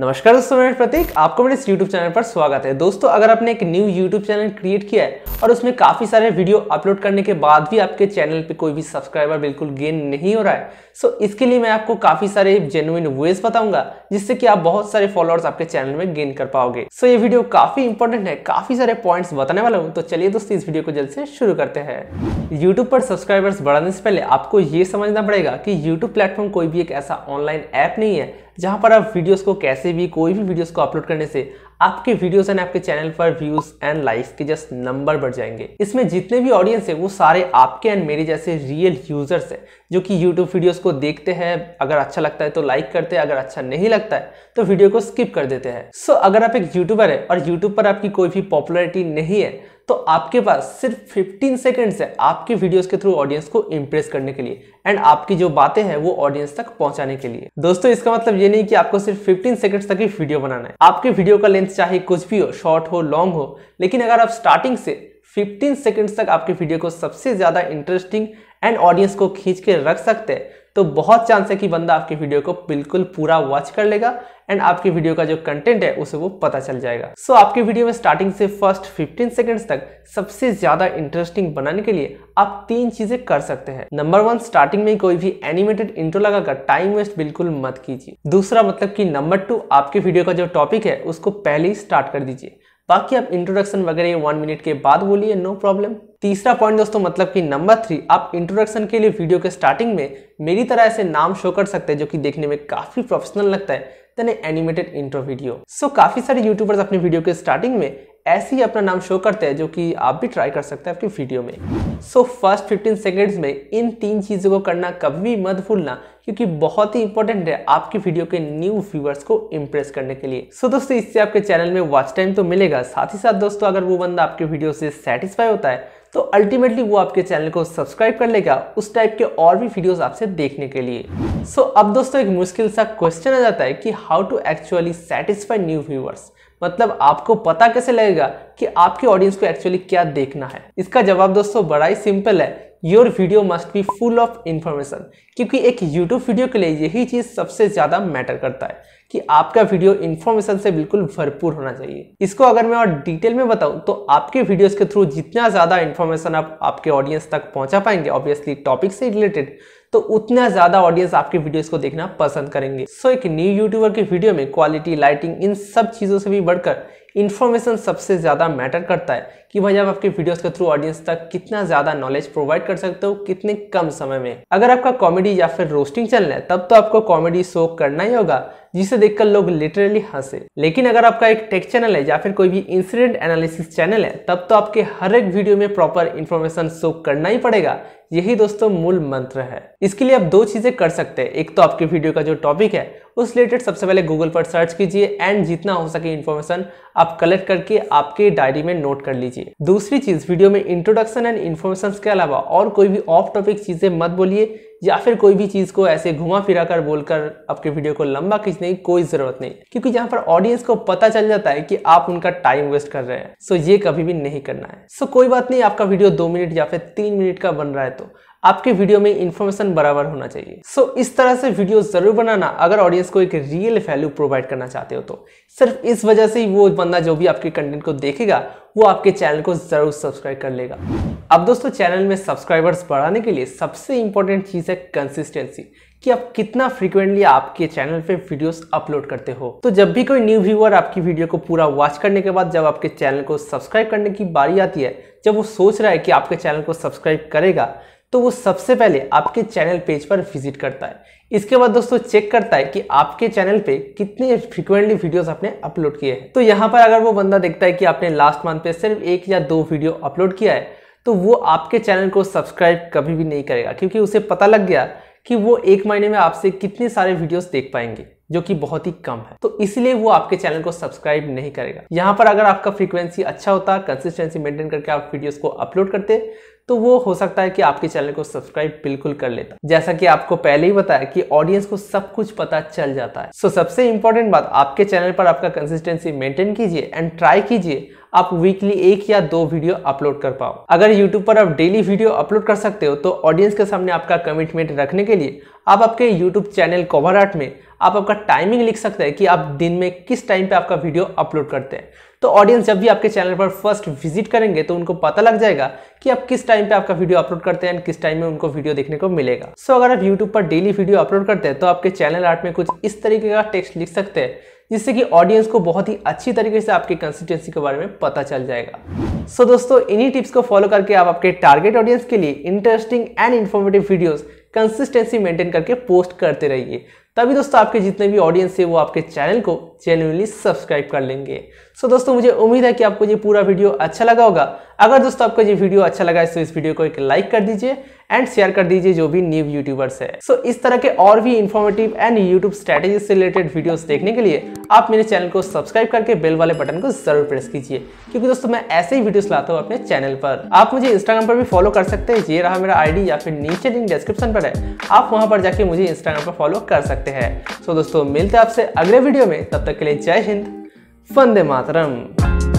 नमस्कार दोस्तों मैं प्रतीक आपको मेरे इस YouTube चैनल पर स्वागत है दोस्तों अगर आपने एक न्यू YouTube चैनल क्रिएट किया है और उसमें काफ़ी सारे वीडियो अपलोड करने के बाद भी आपके चैनल पे कोई भी सब्सक्राइबर बिल्कुल गेन नहीं हो रहा है सो इसके लिए मैं आपको काफ़ी सारे जेनुइन वेज बताऊंगा जिससे कि आप बहुत सारे फॉलोअर्स आपके चैनल में गेन कर पाओगे सो ये वीडियो काफ़ी इंपॉर्टेंट है काफ़ी सारे पॉइंट्स बताने वाला हूँ तो चलिए दोस्तों इस वीडियो को जल्द से शुरू करते हैं यूट्यूब पर सब्सक्राइबर्स बढ़ाने से पहले आपको ये समझना पड़ेगा कि यूट्यूब प्लेटफॉर्म कोई भी एक ऐसा ऑनलाइन ऐप नहीं है जहां पर आप वीडियोस को कैसे भी कोई भी वीडियोस को अपलोड करने से आपके वीडियोस एंड आपके चैनल पर व्यूज एंड लाइक्स के जस्ट नंबर बढ़ जाएंगे इसमें जितने भी ऑडियंस है वो सारे आपके एंड मेरे जैसे रियल यूजर्स हैं जो कि यूट्यूब वीडियोस को देखते हैं अगर अच्छा लगता है तो लाइक करते हैं अगर अच्छा नहीं लगता है तो वीडियो को स्किप कर देते हैं सो so, अगर आप एक यूट्यूबर है और यूट्यूब पर आपकी कोई भी पॉपुलरिटी नहीं है तो आपके पास सिर्फ 15 सेकेंड्स है आपकी वीडियोस के थ्रू ऑडियंस को इम्प्रेस करने के लिए एंड आपकी जो बातें हैं वो ऑडियंस तक पहुंचाने के लिए दोस्तों इसका मतलब ये नहीं कि आपको सिर्फ 15 सेकेंड्स तक ही वीडियो बनाना है आपके वीडियो का लेंथ चाहे कुछ भी हो शॉर्ट हो लॉन्ग हो लेकिन अगर आप स्टार्टिंग से 15 सेकंड्स तक आपके वीडियो को सबसे ज़्यादा इंटरेस्टिंग एंड ऑडियंस को खींच के रख सकते हैं तो बहुत चांस है कि बंदा आपकी वीडियो को बिल्कुल पूरा वॉच कर लेगा एंड आपके वीडियो का जो कंटेंट है उसे वो पता चल जाएगा सो so, आपके वीडियो में स्टार्टिंग से फर्स्ट 15 सेकंड्स तक सबसे ज़्यादा इंटरेस्टिंग बनाने के लिए आप तीन चीज़ें कर सकते हैं नंबर वन स्टार्टिंग में कोई भी एनिमेटेड इंट्रो लगाकर टाइम वेस्ट बिल्कुल मत कीजिए दूसरा मतलब कि नंबर टू आपके वीडियो का जो टॉपिक है उसको पहले ही स्टार्ट कर दीजिए बाकी आप इंट्रोडक्शन वगैरह वन मिनट के बाद बोलिए नो प्रॉब्लम तीसरा पॉइंट दोस्तों मतलब कि नंबर थ्री आप इंट्रोडक्शन के लिए वीडियो के स्टार्टिंग में मेरी तरह ऐसे नाम शो कर सकते हैं जो कि देखने में काफी प्रोफेशनल लगता है then animated intro video so काफी सारे यूट्यूबर्स अपने वीडियो के स्टार्टिंग में ऐसे ही अपना नाम शो करते हैं जो कि आप भी ट्राई कर सकते हैं अपनी वीडियो में सो फर्स्ट 15 सेकेंड्स में इन तीन चीज़ों को करना कभी मत भूलना क्योंकि बहुत ही इंपॉर्टेंट है आपकी वीडियो के न्यू व्यूवर्स को इम्प्रेस करने के लिए सो दोस्तों इससे आपके चैनल में वॉच टाइम तो मिलेगा साथ ही साथ दोस्तों अगर वो बंदा आपके वीडियो से सेटिस्फाई होता है तो अल्टीमेटली वो आपके चैनल को सब्सक्राइब कर लेगा उस टाइप के और भी वीडियोस आपसे देखने के लिए सो so, अब दोस्तों एक मुश्किल सा क्वेश्चन आ जाता है कि how to actually satisfy new viewers मतलब आपको पता कैसे लगेगा कि आपके ऑडियंस को एक्चुअली क्या देखना है इसका जवाब दोस्तों बड़ा ही सिंपल है your video must be full of information क्योंकि एक यूट्यूब वीडियो के लिए यही चीज़ सबसे ज़्यादा मैटर करता है कि आपका वीडियो इन्फॉर्मेशन से बिल्कुल भरपूर होना चाहिए इसको अगर मैं और डिटेल में बताऊं तो आपके वीडियोस के थ्रू जितना ज़्यादा इन्फॉर्मेशन आप आपके ऑडियंस तक पहुंचा पाएंगे ऑब्वियसली टॉपिक से रिलेटेड तो उतना ज्यादा ऑडियंस आपके वीडियोस को देखना पसंद करेंगे सो so, एक न्यू यूट्यूबर के वीडियो में क्वालिटी लाइटिंग इन सब चीज़ों से भी बढ़कर इन्फॉर्मेशन सबसे ज़्यादा मैटर करता है कि भाई आप आपके वीडियोस के थ्रू ऑडियंस तक कितना ज़्यादा नॉलेज प्रोवाइड कर सकते हो कितने कम समय में अगर आपका कॉमेडी या फिर रोस्टिंग चल रहा है तब तो आपको कॉमेडी शो करना ही होगा जिसे देखकर लोग लिटरली हंसे लेकिन अगर आपका एक टेक चैनल है या फिर कोई भी इंसिडेंट एनालिसिस चैनल है तब तो आपके हर एक वीडियो में प्रॉपर इन्फॉर्मेशन शो करना ही पड़ेगा यही दोस्तों मूल मंत्र है इसके लिए आप दो चीजें कर सकते हैं एक तो आपकी वीडियो का जो टॉपिक है उस रिलेटेड सबसे पहले गूगल पर सर्च कीजिए एंड जितना हो सके इन्फॉर्मेशन आप कलेक्ट करके आपके डायरी में नोट कर लीजिए दूसरी चीज वीडियो में इंट्रोडक्शन एंड इन्फॉर्मेशन के अलावा और कोई भी ऑफ टॉपिक चीजें मत बोलिए या फिर कोई भी चीज़ को ऐसे घुमा फिरा कर बोलकर आपके वीडियो को लंबा खींचने की कोई ज़रूरत नहीं क्योंकि यहाँ पर ऑडियंस को पता चल जाता है कि आप उनका टाइम वेस्ट कर रहे हैं सो ये कभी भी नहीं करना है सो कोई बात नहीं आपका वीडियो दो मिनट या फिर तीन मिनट का बन रहा है तो आपके वीडियो में इन्फॉर्मेशन बराबर होना चाहिए सो so, इस तरह से वीडियो जरूर बनाना अगर ऑडियंस को एक रियल वैल्यू प्रोवाइड करना चाहते हो तो सिर्फ इस वजह से वो बंदा जो भी आपके कंटेंट को देखेगा वो आपके चैनल को जरूर सब्सक्राइब कर लेगा अब दोस्तों चैनल में सब्सक्राइबर्स बढ़ाने के लिए सबसे इंपॉर्टेंट चीज़ है कंसिस्टेंसी कि आप कितना फ्रीक्वेंटली आपके चैनल पे वीडियोस अपलोड करते हो तो जब भी कोई न्यू व्यूअर आपकी वीडियो को पूरा वॉच करने के बाद जब आपके चैनल को सब्सक्राइब करने की बारी आती है जब वो सोच रहा है कि आपके चैनल को सब्सक्राइब करेगा तो वो सबसे पहले आपके चैनल पेज पर विजिट करता है इसके बाद दोस्तों चेक करता है कि आपके चैनल पे कितने फ्रिक्वेंटली वीडियोस आपने अपलोड किए हैं तो यहाँ पर अगर वो बंदा देखता है कि आपने लास्ट मंथ पे सिर्फ एक या दो वीडियो अपलोड किया है तो वो आपके चैनल को सब्सक्राइब कभी भी नहीं करेगा क्योंकि उसे पता लग गया कि वो एक महीने में आपसे कितने सारे वीडियोस देख पाएंगे जो कि बहुत ही कम है तो इसलिए वो आपके चैनल को सब्सक्राइब नहीं करेगा यहाँ पर अगर आपका फ्रीक्वेंसी अच्छा होता कंसिस्टेंसी मेंटेन करके आप वीडियोस को अपलोड करते तो वो हो सकता है कि आपके चैनल को सब्सक्राइब बिल्कुल कर लेता जैसा कि आपको पहले ही बताया कि ऑडियंस को सब कुछ पता चल जाता है सो so, सबसे इंपॉर्टेंट बात आपके चैनल पर आपका कंसिस्टेंसी मेंटेन कीजिए एंड ट्राई कीजिए आप वीकली एक या दो वीडियो अपलोड कर पाओ अगर YouTube पर आप डेली वीडियो अपलोड कर सकते हो तो ऑडियंस के सामने आपका कमिटमेंट रखने के लिए आप आपके YouTube चैनल कवर आर्ट में आप आपका टाइमिंग लिख सकते हैं कि आप दिन में किस टाइम पे आपका वीडियो अपलोड करते हैं तो ऑडियंस जब भी आपके चैनल पर फर्स्ट विजिट करेंगे तो उनको पता लग जाएगा कि आप किस टाइम पे आपका वीडियो अपलोड करते हैं किस टाइम में उनको वीडियो देखने को मिलेगा सो so, अगर आप यूट्यूब पर डेली वीडियो अपलोड करते हैं तो आपके चैनल आर्ट में कुछ इस तरीके का टेक्स्ट लिख सकते हैं जिससे कि ऑडियंस को बहुत ही अच्छी तरीके से आपकी कंसिस्टेंसी के बारे में पता चल जाएगा सो so, दोस्तों इन्हीं टिप्स को फॉलो करके आप आपके टारगेट ऑडियंस के लिए interesting and informative videos consistency maintain करके पोस्ट करते रहिए तभी दोस्तों आपके जितने भी ऑडियंस है वो आपके चैनल को जेन्यूनली सब्सक्राइब कर लेंगे सो दोस्तों मुझे उम्मीद है कि आपको ये पूरा वीडियो अच्छा लगा होगा अगर दोस्तों आपको ये वीडियो अच्छा लगा है तो इस वीडियो को एक लाइक कर दीजिए एंड शेयर कर दीजिए जो भी न्यू यूट्यूबर्स है सो इस तरह के और भी इन्फॉर्मेटिव एंड यूट्यूब स्ट्रेटेजी से रिलेटेड वीडियोज देखने के लिए आप मेरे चैनल को सब्सक्राइब करके बेल वाले बटन को जरूर प्रेस कीजिए क्योंकि दोस्तों मैं ऐसे ही वीडियोस लाता हूँ अपने चैनल पर आप मुझे इंस्टाग्राम पर भी फॉलो कर सकते हैं ये रहा मेरा आईडी या फिर नीचे लिंक डिस्क्रिप्शन पर है आप वहां पर जाके मुझे इंस्टाग्राम पर फॉलो कर सकते हैं सकते हैं सो दोस्तों मिलते हैं आपसे अगले वीडियो में तब तक के लिए जय हिंद फंदे मातरम